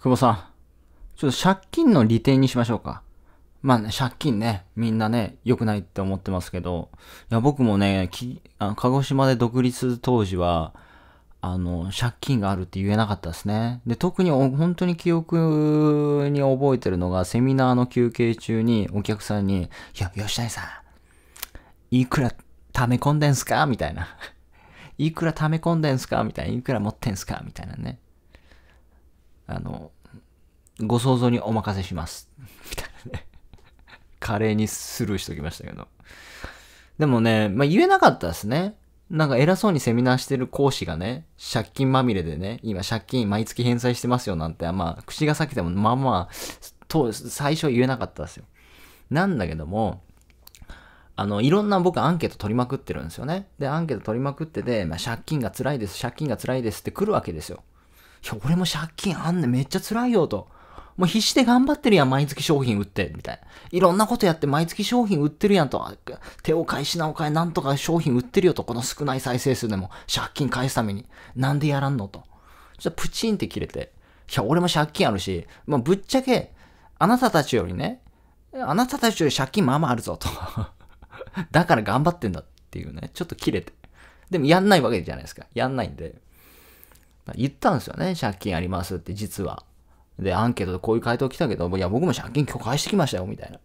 久保さん、ちょっと借金の利点にしましょうか。まあね、借金ね、みんなね、良くないって思ってますけど、いや、僕もね、きあの鹿児島で独立当時は、あの、借金があるって言えなかったですね。で、特に本当に記憶に覚えてるのが、セミナーの休憩中にお客さんに、いや、吉谷さん、いくら溜め込んでんすかみたいな。いくら溜め込んでんすかみたいな。いくら持ってんすかみたいなね。あの、ご想像にお任せします。みたいなね。華麗にスルーしときましたけど。でもね、まあ、言えなかったですね。なんか偉そうにセミナーしてる講師がね、借金まみれでね、今借金毎月返済してますよなんて、まあ、口が裂けても、まあまあ、と、最初言えなかったですよ。なんだけども、あの、いろんな僕アンケート取りまくってるんですよね。で、アンケート取りまくってて、まあ、借金が辛いです、借金が辛いですって来るわけですよ。いや、俺も借金あんねん、めっちゃ辛いよと。もう必死で頑張ってるやん、毎月商品売って、みたいな。いろんなことやって毎月商品売ってるやんと。手を返しなおかえ、なんとか商品売ってるよと。この少ない再生数でも、借金返すために。なんでやらんのと。ちょっとプチンって切れて。いや、俺も借金あるし、まあ、ぶっちゃけ、あなたたちよりね、あなたたちより借金まあまああるぞと。だから頑張ってんだっていうね、ちょっと切れて。でもやんないわけじゃないですか。やんないんで。言ったんですよね。借金ありますって、実は。で、アンケートでこういう回答来たけど、いや、僕も借金今日返してきましたよ、みたいな。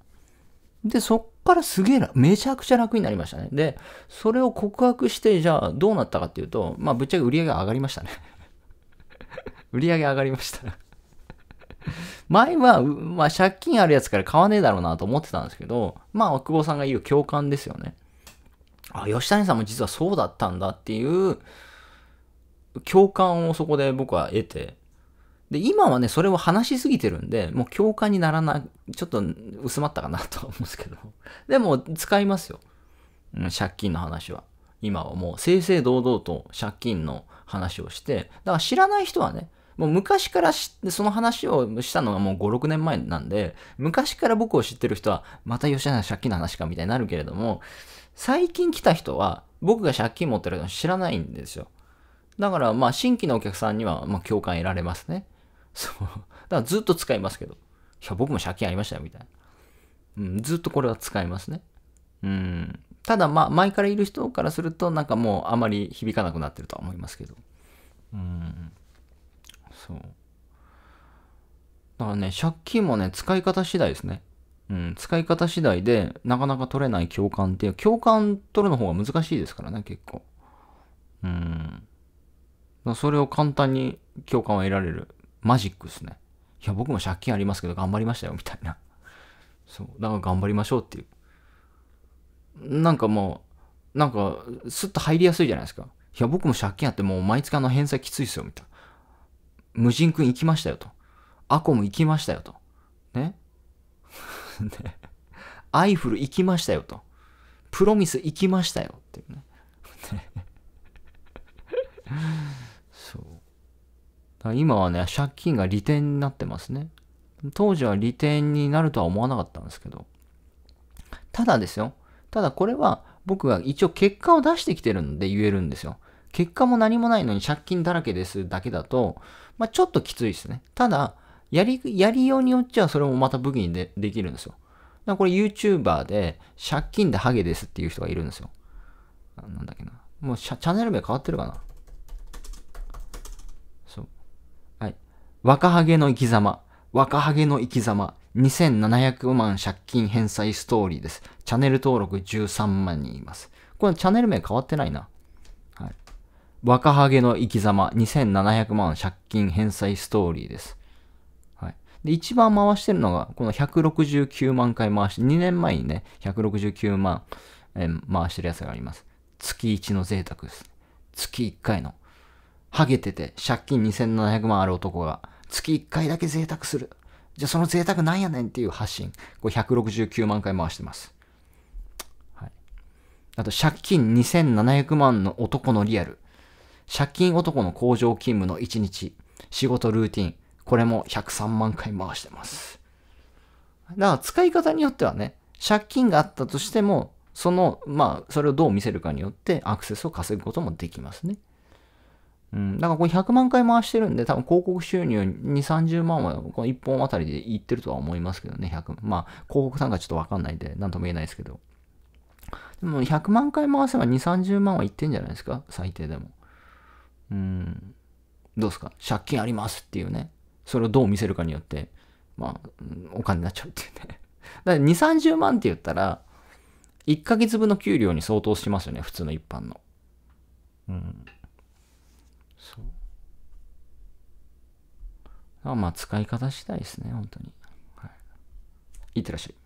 で、そっからすげえな、めちゃくちゃ楽になりましたね。で、それを告白して、じゃあどうなったかっていうと、まあ、ぶっちゃけ売り上げ上がりましたね。売り上げ上がりました。前は、まあ、借金あるやつから買わねえだろうなと思ってたんですけど、まあ、久保さんが言う共感ですよね。あ、吉谷さんも実はそうだったんだっていう、共感をそこで僕は得て、で、今はね、それを話しすぎてるんで、もう共感にならない、ちょっと薄まったかなとは思うんですけど。でも、使いますよ。うん、借金の話は。今はもう、正々堂々と借金の話をして、だから知らない人はね、もう昔から知って、その話をしたのがもう5、6年前なんで、昔から僕を知ってる人は、また吉永借金の話かみたいになるけれども、最近来た人は、僕が借金持ってるの知らないんですよ。だから、まあ、新規のお客さんには、まあ、共感得られますね。そう。だからずっと使いますけど。いや、僕も借金ありましたよ、みたいな。うん、ずっとこれは使いますね。うん。ただ、まあ、前からいる人からすると、なんかもう、あまり響かなくなってるとは思いますけど。うん。そう。だからね、借金もね、使い方次第ですね。うん、使い方次第で、なかなか取れない共感っていう、共感取るの方が難しいですからね、結構。うん。それを簡単に共感を得られる。マジックですね。いや、僕も借金ありますけど頑張りましたよ、みたいな。そう。だから頑張りましょうっていう。なんかもう、なんか、スッと入りやすいじゃないですか。いや、僕も借金あってもう毎月あの返済きついっすよ、みたいな。無人君行きましたよと。アコム行きましたよと。ね。ねアイフル行きましたよと。プロミス行きましたよっていうね。今はね、借金が利点になってますね。当時は利点になるとは思わなかったんですけど。ただですよ。ただこれは僕が一応結果を出してきてるんで言えるんですよ。結果も何もないのに借金だらけですだけだと、まあ、ちょっときついですね。ただ、やり、やりようによっちゃそれもまた武器にでできるんですよ。だからこれ YouTuber で借金でハゲですっていう人がいるんですよ。なんだっけな。もうチャンネル名変わってるかな若ハゲの生き様、若ハゲの生き様、2700万借金返済ストーリーです。チャンネル登録13万人います。これチャンネル名変わってないな。はい。若ハゲの生き様、2700万借金返済ストーリーです。で、一番回してるのが、この169万回回して、2年前にね、169万、え回してるやつがあります。月1の贅沢です。月1回の。ハゲてて、借金2700万ある男が、月1回だけ贅沢する。じゃあその贅沢なんやねんっていう発信。これ169万回回してます。はい。あと、借金2700万の男のリアル。借金男の工場勤務の1日。仕事ルーティン。これも103万回回してます。だから使い方によってはね、借金があったとしても、その、まあ、それをどう見せるかによってアクセスを稼ぐこともできますね。うん、だからこれ100万回回してるんで、多分広告収入2、30万はこの1本あたりでいってるとは思いますけどね、100。まあ、広告んがちょっとわかんないんで、なんとも言えないですけど。でも100万回回せば2、30万はいってんじゃないですか、最低でも。うん。どうですか借金ありますっていうね。それをどう見せるかによって、まあ、お金になっちゃうっていうね。だから2、30万って言ったら、1ヶ月分の給料に相当しますよね、普通の一般の。うん。そうまあ使い方次第ですね本当に、はい、いってらっしゃい